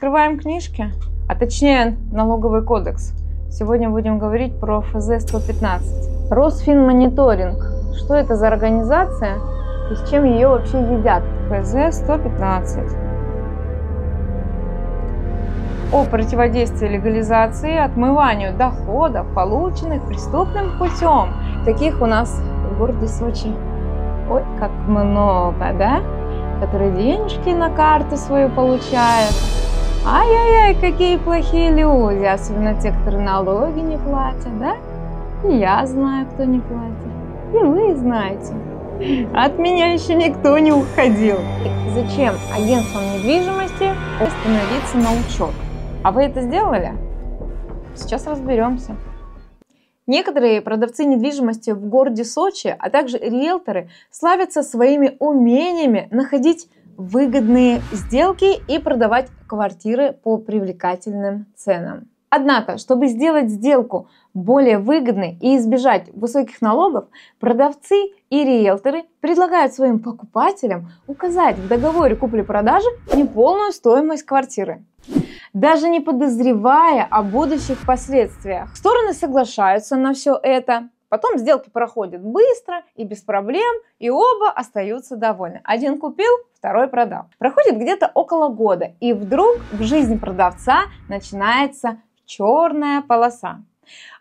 Открываем книжки, а точнее налоговый кодекс. Сегодня будем говорить про ФЗ-115. Росфинмониторинг. Что это за организация и с чем ее вообще едят? ФЗ-115 о противодействии легализации и отмыванию доходов, полученных преступным путем. Таких у нас в городе Сочи ой, как много, да? Которые денежки на карту свою получают. Ай-яй-яй, какие плохие люди, особенно те, которые налоги не платят, да? я знаю, кто не платит. И вы знаете. От меня еще никто не уходил. Зачем агентством недвижимости становиться на учет? А вы это сделали? Сейчас разберемся. Некоторые продавцы недвижимости в городе Сочи, а также риэлторы славятся своими умениями находить выгодные сделки и продавать квартиры по привлекательным ценам. Однако, чтобы сделать сделку более выгодной и избежать высоких налогов, продавцы и риэлторы предлагают своим покупателям указать в договоре купли-продажи неполную стоимость квартиры даже не подозревая о будущих последствиях. Стороны соглашаются на все это, Потом сделки проходят быстро и без проблем, и оба остаются довольны. Один купил, второй продал. Проходит где-то около года, и вдруг в жизни продавца начинается черная полоса.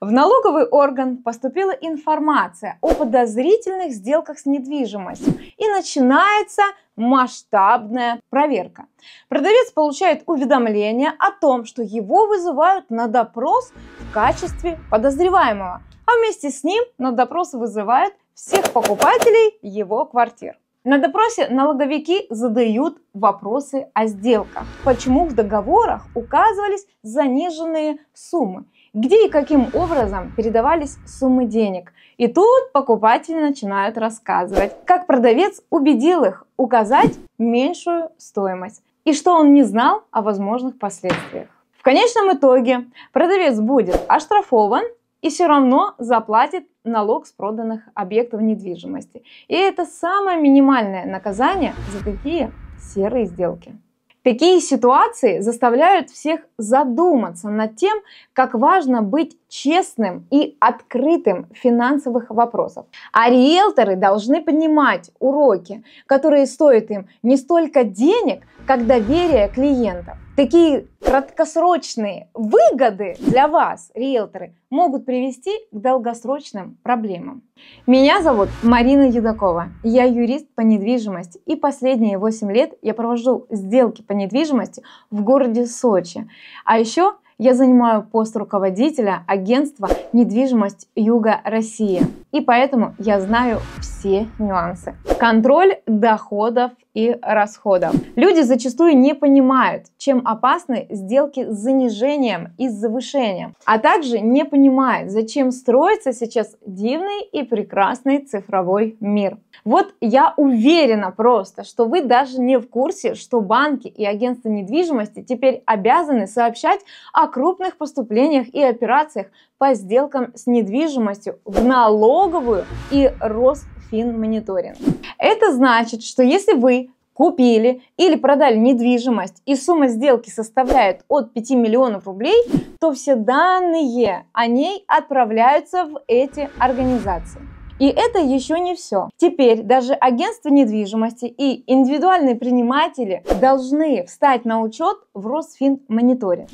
В налоговый орган поступила информация о подозрительных сделках с недвижимостью и начинается масштабная проверка. Продавец получает уведомление о том, что его вызывают на допрос в качестве подозреваемого а вместе с ним на допрос вызывает всех покупателей его квартир. На допросе налоговики задают вопросы о сделках. Почему в договорах указывались заниженные суммы? Где и каким образом передавались суммы денег? И тут покупатели начинают рассказывать, как продавец убедил их указать меньшую стоимость и что он не знал о возможных последствиях. В конечном итоге продавец будет оштрафован и все равно заплатит налог с проданных объектов недвижимости. И это самое минимальное наказание за такие серые сделки. Такие ситуации заставляют всех задуматься над тем, как важно быть честным и открытым в финансовых вопросах. А риэлторы должны понимать уроки, которые стоят им не столько денег, как доверие клиентов. Такие краткосрочные выгоды для вас, риэлторы, могут привести к долгосрочным проблемам. Меня зовут Марина Юдакова. Я юрист по недвижимости и последние 8 лет я провожу сделки по недвижимости в городе Сочи. А еще я занимаю пост руководителя агентства «Недвижимость Юга России» и поэтому я знаю все нюансы. Контроль доходов и расходов. Люди зачастую не понимают, чем опасны сделки с занижением и с завышением, а также не понимают, зачем строится сейчас дивный и прекрасный цифровой мир. Вот я уверена просто, что вы даже не в курсе, что банки и агентства недвижимости теперь обязаны сообщать о крупных поступлениях и операциях по сделкам с недвижимостью в налог налоговую и Росфинмониторинг. Это значит, что если вы купили или продали недвижимость и сумма сделки составляет от 5 миллионов рублей, то все данные о ней отправляются в эти организации. И это еще не все. Теперь даже агентства недвижимости и индивидуальные приниматели должны встать на учет в Росфинмониторе.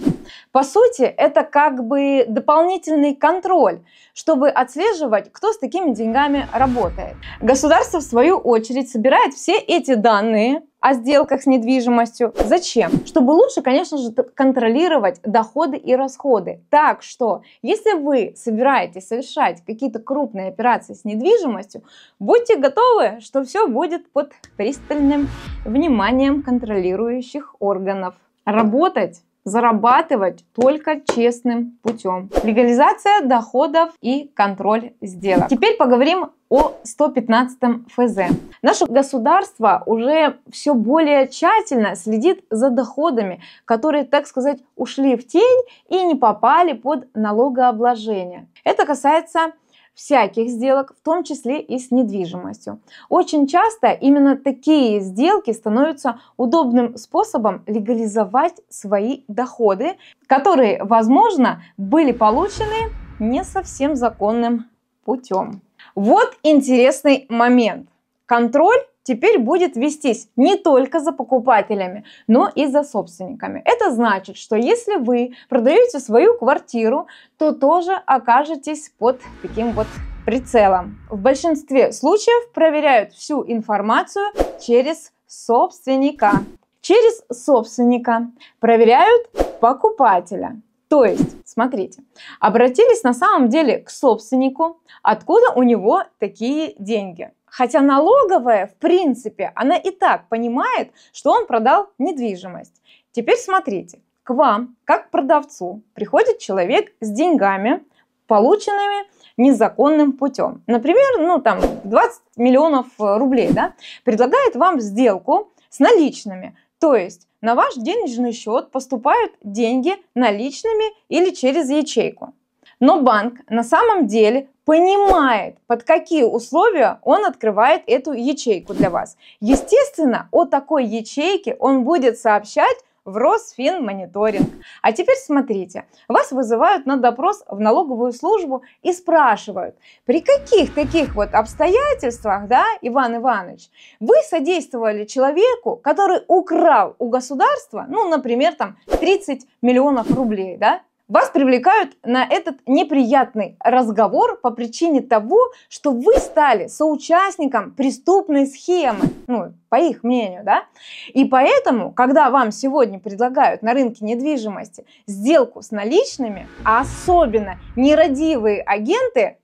По сути, это как бы дополнительный контроль, чтобы отслеживать, кто с такими деньгами работает. Государство, в свою очередь, собирает все эти данные о сделках с недвижимостью. Зачем? Чтобы лучше, конечно же, контролировать доходы и расходы. Так что, если вы собираетесь совершать какие-то крупные операции с недвижимостью, будьте готовы, что все будет под пристальным вниманием контролирующих органов. Работать зарабатывать только честным путем. Легализация доходов и контроль сделок. Теперь поговорим о 115 ФЗ. Наше государство уже все более тщательно следит за доходами, которые, так сказать, ушли в тень и не попали под налогообложение. Это касается всяких сделок, в том числе и с недвижимостью. Очень часто именно такие сделки становятся удобным способом легализовать свои доходы, которые, возможно, были получены не совсем законным путем. Вот интересный момент. Контроль теперь будет вестись не только за покупателями, но и за собственниками. Это значит, что если вы продаете свою квартиру, то тоже окажетесь под таким вот прицелом. В большинстве случаев проверяют всю информацию через собственника. Через собственника проверяют покупателя. То есть, смотрите, обратились на самом деле к собственнику, откуда у него такие деньги. Хотя налоговая, в принципе, она и так понимает, что он продал недвижимость. Теперь смотрите, к вам, как к продавцу, приходит человек с деньгами, полученными незаконным путем. Например, ну там 20 миллионов э, рублей, да, предлагает вам сделку с наличными. То есть на ваш денежный счет поступают деньги наличными или через ячейку. Но банк на самом деле понимает, под какие условия он открывает эту ячейку для вас. Естественно, о такой ячейке он будет сообщать в Росфинмониторинг. А теперь смотрите, вас вызывают на допрос в налоговую службу и спрашивают, при каких таких вот обстоятельствах, да, Иван Иванович, вы содействовали человеку, который украл у государства, ну, например, там 30 миллионов рублей, да, вас привлекают на этот неприятный разговор по причине того, что вы стали соучастником преступной схемы, ну, по их мнению, да? И поэтому, когда вам сегодня предлагают на рынке недвижимости сделку с наличными, а особенно нерадивые агенты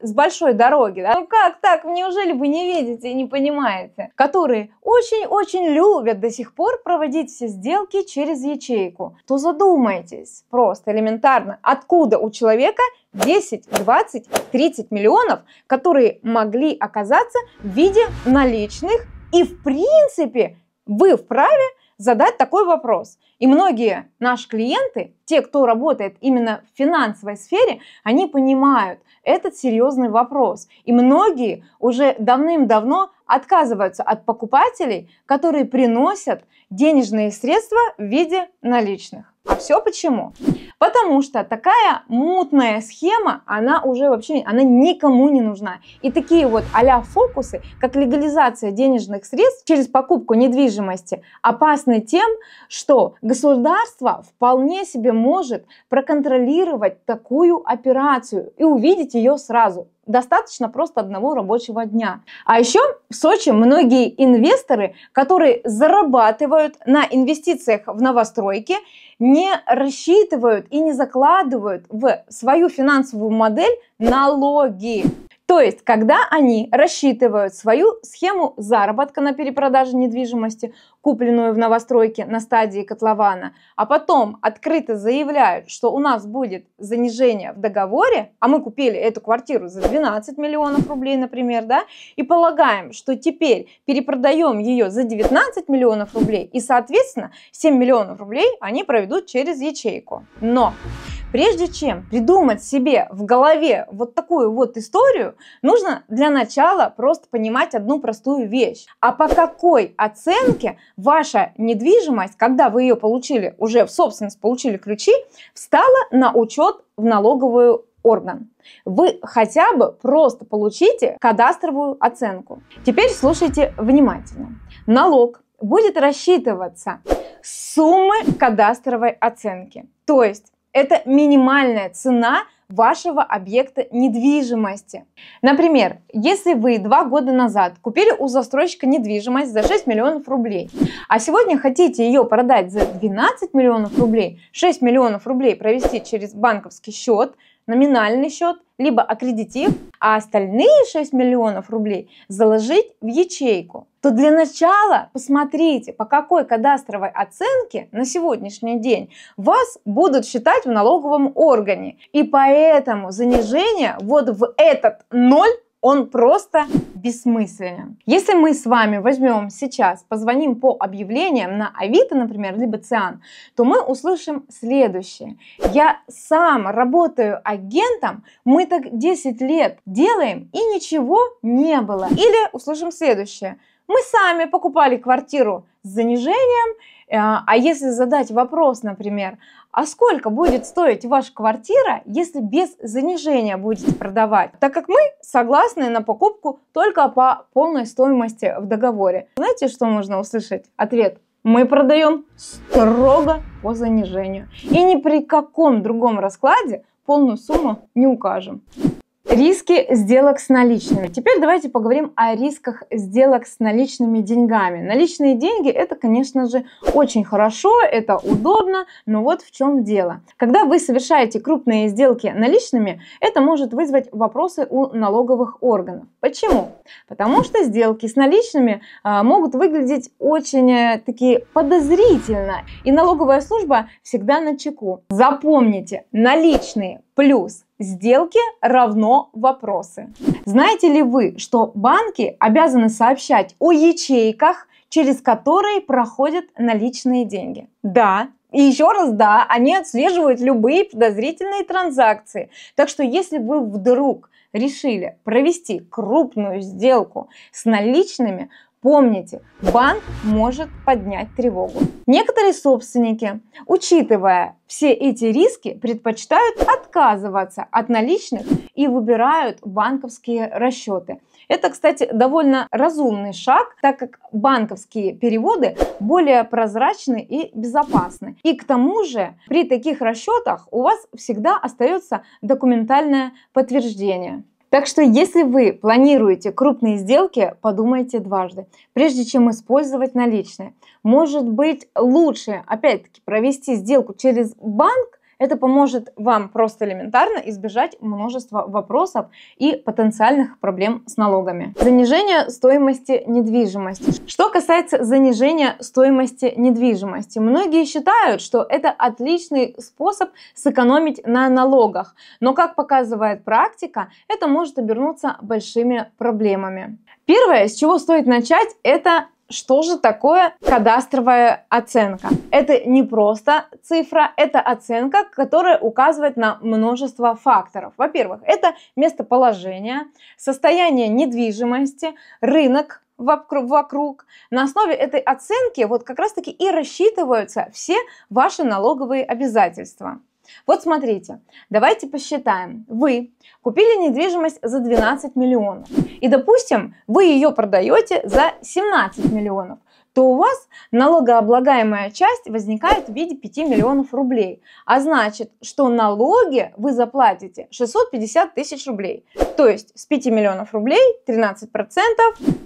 с большой дороги, да? Ну как так? Неужели вы не видите и не понимаете? Которые очень-очень любят до сих пор проводить все сделки через ячейку. То задумайтесь просто элементарно, откуда у человека 10, 20, 30 миллионов, которые могли оказаться в виде наличных и в принципе вы вправе задать такой вопрос. И многие наши клиенты, те, кто работает именно в финансовой сфере, они понимают этот серьезный вопрос. И многие уже давным-давно отказываются от покупателей, которые приносят денежные средства в виде наличных. А все почему? Потому что такая мутная схема, она уже вообще, она никому не нужна. И такие вот а фокусы, как легализация денежных средств через покупку недвижимости, опасны тем, что государство вполне себе может проконтролировать такую операцию и увидеть ее сразу достаточно просто одного рабочего дня. А еще в Сочи многие инвесторы, которые зарабатывают на инвестициях в новостройки, не рассчитывают и не закладывают в свою финансовую модель налоги. То есть, когда они рассчитывают свою схему заработка на перепродаже недвижимости, купленную в новостройке на стадии котлована, а потом открыто заявляют, что у нас будет занижение в договоре, а мы купили эту квартиру за 12 миллионов рублей, например, да, и полагаем, что теперь перепродаем ее за 19 миллионов рублей, и, соответственно, 7 миллионов рублей они проведут через ячейку. Но Прежде чем придумать себе в голове вот такую вот историю, нужно для начала просто понимать одну простую вещь. А по какой оценке ваша недвижимость, когда вы ее получили, уже в собственность получили ключи, встала на учет в налоговую орган. Вы хотя бы просто получите кадастровую оценку. Теперь слушайте внимательно. Налог будет рассчитываться с суммы кадастровой оценки. То есть это минимальная цена вашего объекта недвижимости. Например, если вы два года назад купили у застройщика недвижимость за 6 миллионов рублей, а сегодня хотите ее продать за 12 миллионов рублей, 6 миллионов рублей провести через банковский счет, номинальный счет, либо аккредитив, а остальные 6 миллионов рублей заложить в ячейку, то для начала посмотрите, по какой кадастровой оценке на сегодняшний день вас будут считать в налоговом органе. И поэтому занижение вот в этот ноль он просто бессмысленен. Если мы с вами возьмем сейчас, позвоним по объявлениям на Авито, например, либо Циан, то мы услышим следующее. Я сам работаю агентом, мы так 10 лет делаем и ничего не было. Или услышим следующее. Мы сами покупали квартиру с занижением, э, а если задать вопрос, например, а сколько будет стоить ваша квартира, если без занижения будете продавать? Так как мы согласны на покупку только по полной стоимости в договоре. Знаете, что можно услышать? Ответ. Мы продаем строго по занижению. И ни при каком другом раскладе полную сумму не укажем. Риски сделок с наличными. Теперь давайте поговорим о рисках сделок с наличными деньгами. Наличные деньги – это, конечно же, очень хорошо, это удобно, но вот в чем дело. Когда вы совершаете крупные сделки наличными, это может вызвать вопросы у налоговых органов. Почему? Потому что сделки с наличными а, могут выглядеть очень э, таки подозрительно, и налоговая служба всегда на чеку. Запомните, наличные плюс – Сделки равно вопросы. Знаете ли вы, что банки обязаны сообщать о ячейках, через которые проходят наличные деньги? Да, и еще раз, да, они отслеживают любые подозрительные транзакции. Так что если вы вдруг решили провести крупную сделку с наличными, Помните, банк может поднять тревогу. Некоторые собственники, учитывая все эти риски, предпочитают отказываться от наличных и выбирают банковские расчеты. Это, кстати, довольно разумный шаг, так как банковские переводы более прозрачны и безопасны. И к тому же при таких расчетах у вас всегда остается документальное подтверждение. Так что если вы планируете крупные сделки, подумайте дважды, прежде чем использовать наличные. Может быть лучше, опять-таки, провести сделку через банк, это поможет вам просто элементарно избежать множества вопросов и потенциальных проблем с налогами. Занижение стоимости недвижимости. Что касается занижения стоимости недвижимости, многие считают, что это отличный способ сэкономить на налогах, но, как показывает практика, это может обернуться большими проблемами. Первое, с чего стоит начать, это что же такое кадастровая оценка? Это не просто цифра, это оценка, которая указывает на множество факторов. Во-первых, это местоположение, состояние недвижимости, рынок, вокруг. На основе этой оценки вот как раз-таки и рассчитываются все ваши налоговые обязательства. Вот смотрите, давайте посчитаем. Вы купили недвижимость за 12 миллионов, и, допустим, вы ее продаете за 17 миллионов то у вас налогооблагаемая часть возникает в виде 5 миллионов рублей. А значит, что налоги вы заплатите 650 тысяч рублей. То есть с 5 миллионов рублей 13%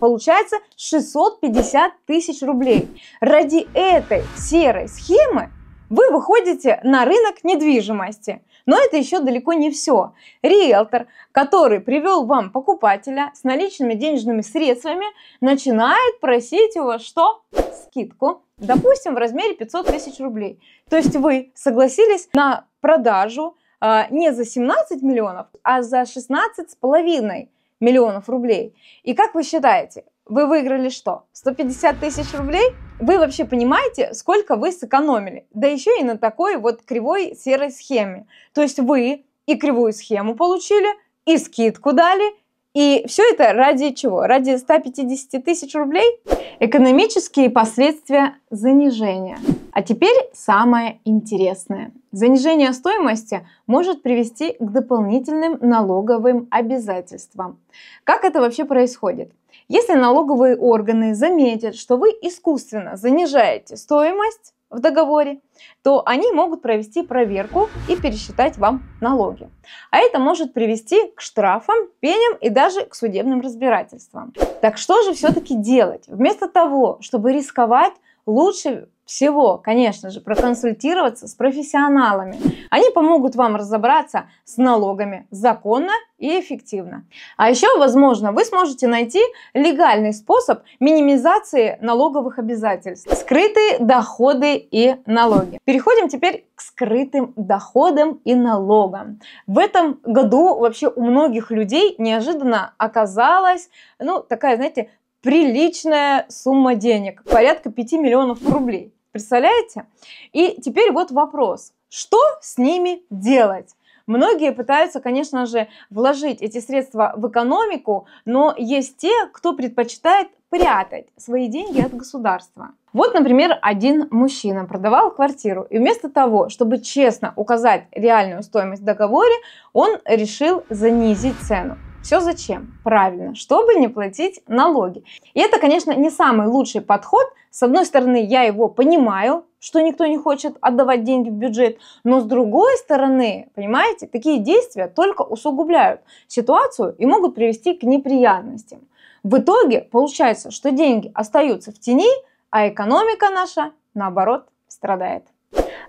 получается 650 тысяч рублей. Ради этой серой схемы вы выходите на рынок недвижимости. Но это еще далеко не все. Риэлтор, который привел вам покупателя с наличными денежными средствами, начинает просить у вас что? Скидку. Допустим, в размере 500 тысяч рублей. То есть вы согласились на продажу э, не за 17 миллионов, а за 16 с половиной миллионов рублей. И как вы считаете, вы выиграли что? 150 тысяч рублей? Вы вообще понимаете, сколько вы сэкономили? Да еще и на такой вот кривой серой схеме. То есть вы и кривую схему получили, и скидку дали, и все это ради чего? Ради 150 тысяч рублей? Экономические последствия занижения. А теперь самое интересное. Занижение стоимости может привести к дополнительным налоговым обязательствам. Как это вообще происходит? Если налоговые органы заметят, что вы искусственно занижаете стоимость в договоре, то они могут провести проверку и пересчитать вам налоги. А это может привести к штрафам, пеням и даже к судебным разбирательствам. Так что же все-таки делать? Вместо того, чтобы рисковать, лучше всего, конечно же, проконсультироваться с профессионалами. Они помогут вам разобраться с налогами законно и эффективно. А еще, возможно, вы сможете найти легальный способ минимизации налоговых обязательств. Скрытые доходы и налоги. Переходим теперь к скрытым доходам и налогам. В этом году вообще у многих людей неожиданно оказалась, ну, такая, знаете, приличная сумма денег, порядка 5 миллионов рублей. Представляете? И теперь вот вопрос. Что с ними делать? Многие пытаются, конечно же, вложить эти средства в экономику, но есть те, кто предпочитает прятать свои деньги от государства. Вот, например, один мужчина продавал квартиру, и вместо того, чтобы честно указать реальную стоимость в договоре, он решил занизить цену. Все зачем? Правильно, чтобы не платить налоги. И это, конечно, не самый лучший подход. С одной стороны, я его понимаю, что никто не хочет отдавать деньги в бюджет, но с другой стороны, понимаете, такие действия только усугубляют ситуацию и могут привести к неприятностям. В итоге получается, что деньги остаются в тени, а экономика наша, наоборот, страдает.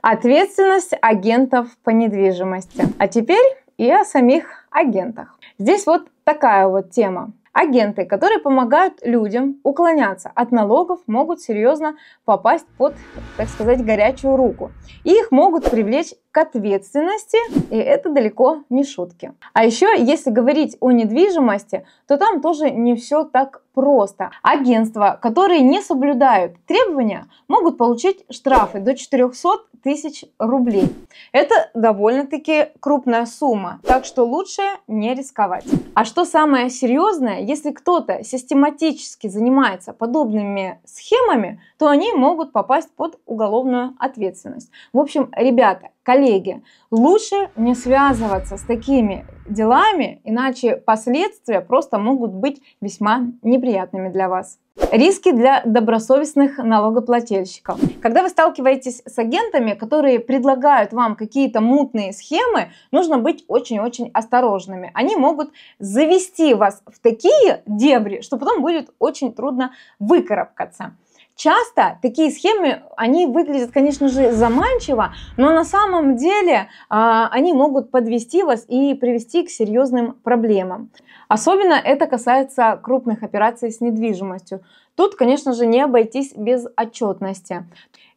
Ответственность агентов по недвижимости. А теперь и о самих агентах. Здесь вот такая вот тема. Агенты, которые помогают людям уклоняться от налогов, могут серьезно попасть под, так сказать, горячую руку. И их могут привлечь к ответственности, и это далеко не шутки. А еще, если говорить о недвижимости, то там тоже не все так просто. Агентства, которые не соблюдают требования, могут получить штрафы до 400 тысяч рублей. Это довольно-таки крупная сумма, так что лучше не рисковать. А что самое серьезное, если кто-то систематически занимается подобными схемами, то они могут попасть под уголовную ответственность. В общем, ребята, коллеги, лучше не связываться с такими делами, иначе последствия просто могут быть весьма неприятными для вас. Риски для добросовестных налогоплательщиков. Когда вы сталкиваетесь с агентами, которые предлагают вам какие-то мутные схемы, нужно быть очень-очень осторожными. Они могут завести вас в такие дебри, что потом будет очень трудно выкарабкаться часто такие схемы, они выглядят, конечно же, заманчиво, но на самом деле а, они могут подвести вас и привести к серьезным проблемам. Особенно это касается крупных операций с недвижимостью. Тут, конечно же, не обойтись без отчетности.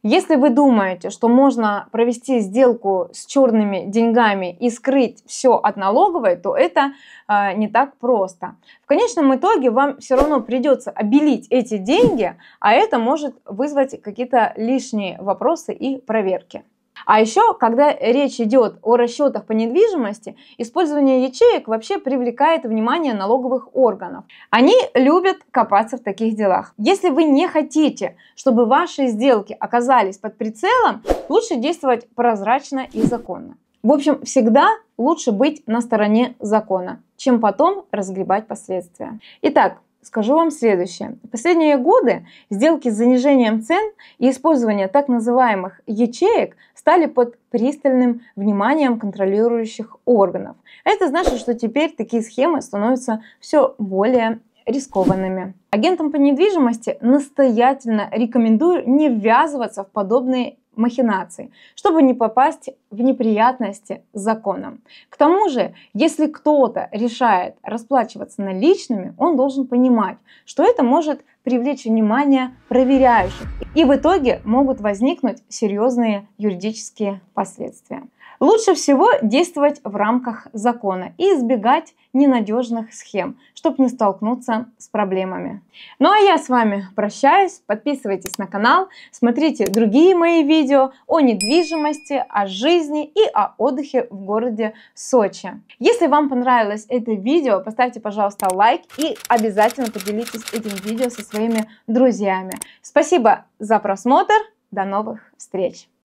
Если вы думаете, что можно провести сделку с черными деньгами и скрыть все от налоговой, то это э, не так просто. В конечном итоге вам все равно придется обелить эти деньги, а это может вызвать какие-то лишние вопросы и проверки. А еще, когда речь идет о расчетах по недвижимости, использование ячеек вообще привлекает внимание налоговых органов. Они любят копаться в таких делах. Если вы не хотите, чтобы ваши сделки оказались под прицелом, лучше действовать прозрачно и законно. В общем, всегда лучше быть на стороне закона, чем потом разгребать последствия. Итак, скажу вам следующее. В последние годы сделки с занижением цен и использование так называемых ячеек стали под пристальным вниманием контролирующих органов. Это значит, что теперь такие схемы становятся все более рискованными. Агентам по недвижимости настоятельно рекомендую не ввязываться в подобные махинаций, чтобы не попасть в неприятности с законом. К тому же, если кто-то решает расплачиваться наличными, он должен понимать, что это может привлечь внимание проверяющих, и в итоге могут возникнуть серьезные юридические последствия. Лучше всего действовать в рамках закона и избегать ненадежных схем, чтобы не столкнуться с проблемами. Ну а я с вами прощаюсь, подписывайтесь на канал, смотрите другие мои видео о недвижимости, о жизни и о отдыхе в городе Сочи. Если вам понравилось это видео, поставьте, пожалуйста, лайк и обязательно поделитесь этим видео со своими друзьями. Спасибо за просмотр, до новых встреч!